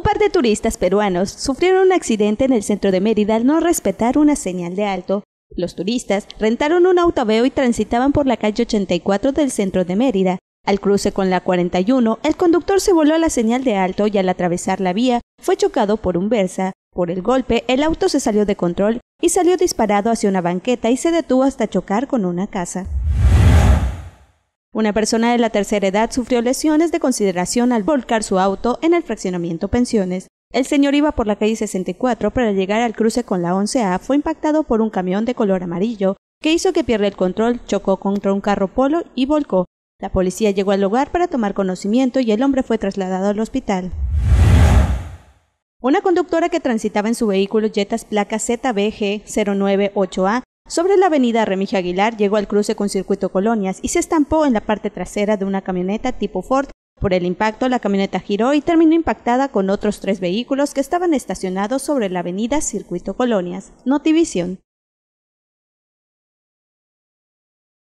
Un par de turistas peruanos sufrieron un accidente en el centro de Mérida al no respetar una señal de alto. Los turistas rentaron un autoveo y transitaban por la calle 84 del centro de Mérida. Al cruce con la 41, el conductor se voló a la señal de alto y al atravesar la vía fue chocado por un Versa. Por el golpe, el auto se salió de control y salió disparado hacia una banqueta y se detuvo hasta chocar con una casa. Una persona de la tercera edad sufrió lesiones de consideración al volcar su auto en el fraccionamiento Pensiones. El señor iba por la calle 64, para llegar al cruce con la 11A fue impactado por un camión de color amarillo que hizo que pierda el control, chocó contra un carro polo y volcó. La policía llegó al lugar para tomar conocimiento y el hombre fue trasladado al hospital. Una conductora que transitaba en su vehículo Jetas placa ZBG 098A sobre la avenida Remigio Aguilar llegó al cruce con Circuito Colonias y se estampó en la parte trasera de una camioneta tipo Ford. Por el impacto, la camioneta giró y terminó impactada con otros tres vehículos que estaban estacionados sobre la avenida Circuito Colonias. Notivisión.